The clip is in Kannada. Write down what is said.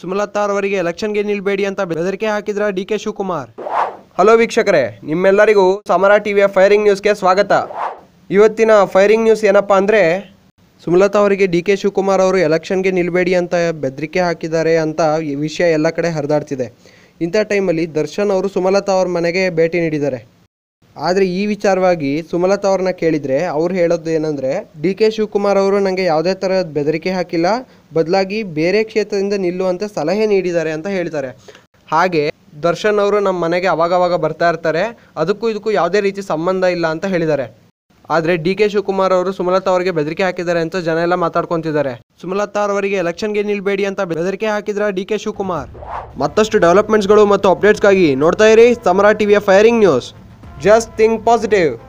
ಸುಮಲತಾ ಅವರಿಗೆ ಎಲೆಕ್ಷನ್ಗೆ ನಿಲ್ಬೇಡಿ ಅಂತ ಬೆದರಿಕೆ ಹಾಕಿದ್ರ ಡಿ ಕೆ ಶಿವಕುಮಾರ್ ಹಲೋ ವೀಕ್ಷಕರೇ ನಿಮ್ಮೆಲ್ಲರಿಗೂ ಸಮರ ಟಿವಿಯ ಫೈರಿಂಗ್ ನ್ಯೂಸ್ಗೆ ಸ್ವಾಗತ ಇವತ್ತಿನ ಫೈರಿಂಗ್ ನ್ಯೂಸ್ ಏನಪ್ಪ ಅಂದರೆ ಸುಮಲತಾ ಅವರಿಗೆ ಡಿ ಕೆ ಶಿವಕುಮಾರ್ ಅವರು ಎಲೆಕ್ಷನ್ಗೆ ನಿಲ್ಬೇಡಿ ಅಂತ ಬೆದರಿಕೆ ಹಾಕಿದ್ದಾರೆ ಅಂತ ಈ ವಿಷಯ ಎಲ್ಲ ಕಡೆ ಹರಿದಾಡ್ತಿದೆ ಇಂಥ ಟೈಮಲ್ಲಿ ದರ್ಶನ್ ಅವರು ಸುಮಲತಾ ಅವ್ರ ಮನೆಗೆ ಭೇಟಿ ನೀಡಿದ್ದಾರೆ ಆದರೆ ಈ ವಿಚಾರವಾಗಿ ಸುಮಲತಾ ಅವ್ರನ್ನ ಕೇಳಿದರೆ ಅವ್ರು ಹೇಳೋದು ಏನಂದರೆ ಡಿ ಕೆ ಶಿವಕುಮಾರ್ ಅವರು ನನಗೆ ಯಾವುದೇ ಥರದ ಬೆದರಿಕೆ ಹಾಕಿಲ್ಲ ಬದಲಾಗಿ ಬೇರೆ ಕ್ಷೇತ್ರದಿಂದ ನಿಲ್ಲುವಂತೆ ಸಲಹೆ ನೀಡಿದ್ದಾರೆ ಅಂತ ಹೇಳ್ತಾರೆ ಹಾಗೆ ದರ್ಶನ್ ಅವರು ನಮ್ಮ ಮನೆಗೆ ಅವಾಗವಾಗ ಬರ್ತಾ ಇರ್ತಾರೆ ಅದಕ್ಕೂ ಇದಕ್ಕೂ ಯಾವುದೇ ರೀತಿ ಸಂಬಂಧ ಇಲ್ಲ ಅಂತ ಹೇಳಿದ್ದಾರೆ ಆದರೆ ಡಿ ಕೆ ಶಿವಕುಮಾರ್ ಅವರು ಸುಮಲತಾ ಅವರಿಗೆ ಬೆದರಿಕೆ ಹಾಕಿದ್ದಾರೆ ಅಂತ ಜನ ಎಲ್ಲ ಮಾತಾಡ್ಕೊತಿದ್ದಾರೆ ಸುಮಲತಾ ಅವರಿಗೆ ಎಲೆಕ್ಷನ್ಗೆ ನಿಲ್ಬೇಡಿ ಅಂತ ಬೆದರಿಕೆ ಹಾಕಿದ್ರ ಡಿ ಕೆ ಶಿವಕುಮಾರ್ ಮತ್ತಷ್ಟು ಡೆವಲಪ್ಮೆಂಟ್ಸ್ಗಳು ಮತ್ತು ಅಪ್ಡೇಟ್ಸ್ಗಾಗಿ ನೋಡ್ತಾ ಇರಿ ಸಮರಾ ಟಿವಿಯ firing news Just think positive.